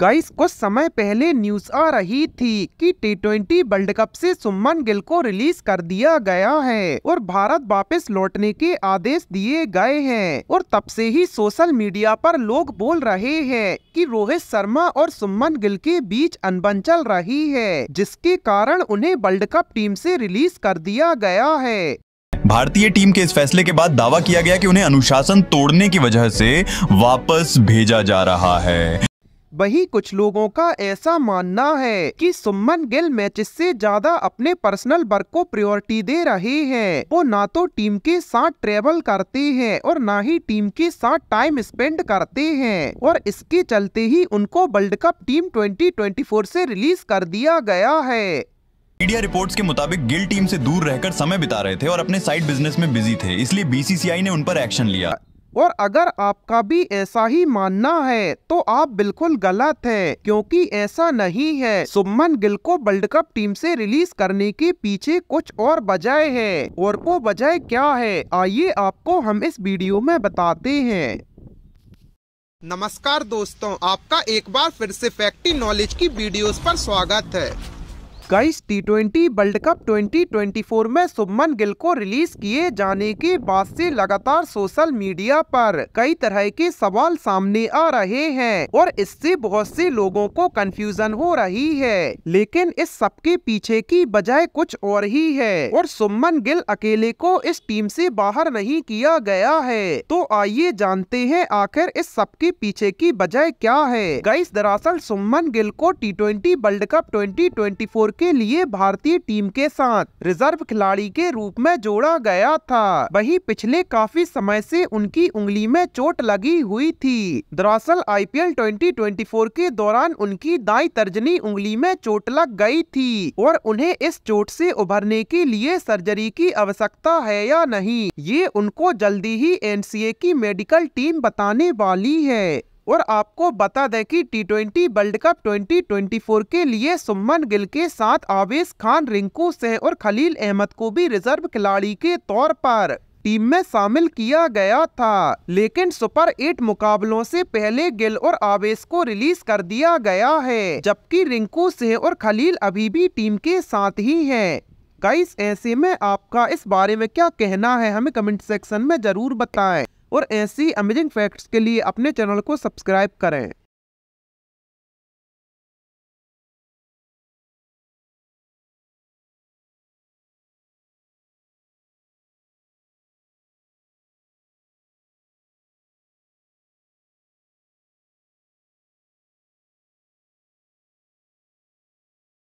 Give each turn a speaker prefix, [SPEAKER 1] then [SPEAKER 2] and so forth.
[SPEAKER 1] Guys कुछ समय पहले न्यूज आ रही थी कि टी ट्वेंटी वर्ल्ड कप से सुमन गिल को रिलीज कर दिया गया है और भारत वापस लौटने के आदेश दिए गए हैं और तब से ही सोशल मीडिया पर लोग बोल रहे हैं कि रोहित शर्मा और सुमन गिल के बीच अनबन चल रही है जिसके कारण उन्हें वर्ल्ड कप टीम से रिलीज कर दिया गया है
[SPEAKER 2] भारतीय टीम के इस फैसले के बाद दावा किया गया कि उन्हें अनुशासन तोड़ने की वजह से वापस भेजा जा रहा है
[SPEAKER 1] वही कुछ लोगों का ऐसा मानना है कि सुमन गिल मैच से ज्यादा अपने पर्सनल वर्क को प्रायोरिटी दे रहे हैं वो ना तो टीम के साथ ट्रेवल करते हैं और ना ही टीम के साथ टाइम स्पेंड करते हैं और इसके चलते ही उनको वर्ल्ड कप टीम 2024 से रिलीज कर दिया गया है
[SPEAKER 2] मीडिया रिपोर्ट्स के मुताबिक गिल टीम से दूर रहकर समय बिता रहे थे और अपने साइड बिजनेस में बिजी थे इसलिए बीसीसीआई ने उन पर एक्शन लिया
[SPEAKER 1] और अगर आपका भी ऐसा ही मानना है तो आप बिल्कुल गलत है क्योंकि ऐसा नहीं है सुमन गिल को वर्ल्ड कप टीम से रिलीज करने के पीछे कुछ और वजह है और वो वजह क्या है आइए आपको हम इस वीडियो में बताते हैं नमस्कार दोस्तों आपका एक बार फिर से फैक्टी नॉलेज की वीडियोस पर स्वागत है guys T twenty world cup 2024 में सुमन गिल को रिलीज किए जाने के बाद से लगातार सोशल मीडिया पर कई तरह के सवाल सामने आ रहे हैं और इससे बहुत से लोगों को कंफ्यूजन हो रही है लेकिन इस सबके पीछे की बजाय कुछ और ही है और सुमन गिल अकेले को इस टीम से बाहर नहीं किया गया है तो आइए जानते हैं आखिर इस सबके पीछे की बजाय क्या है गाइस दरअसल सुमन गिल को T twenty world cup twenty के लिए भारतीय टीम के साथ रिजर्व खिलाड़ी के रूप में जोड़ा गया था वही पिछले काफी समय से उनकी उंगली में चोट लगी हुई थी दरअसल आईपीएल 2024 के दौरान उनकी दाई तर्जनी उंगली में चोट लग गई थी और उन्हें इस चोट से उभरने के लिए सर्जरी की आवश्यकता है या नहीं ये उनको जल्दी ही एन की मेडिकल टीम बताने वाली है और आपको बता दें कि टी ट्वेंटी वर्ल्ड कप 2024 के लिए सुमन गिल के साथ आवेश खान रिंकू सिंह और खलील अहमद को भी रिजर्व खिलाड़ी के तौर पर टीम में शामिल किया गया था लेकिन सुपर एट मुकाबलों से पहले गिल और आवेश को रिलीज कर दिया गया है जबकि रिंकू सिंह और खलील अभी भी टीम के साथ ही हैं। गाइस ऐसे में आपका इस बारे में क्या कहना है हमें कमेंट सेक्शन में जरूर बताएं। और ऐसी अमेजिंग फैक्ट्स के लिए अपने चैनल को सब्सक्राइब करें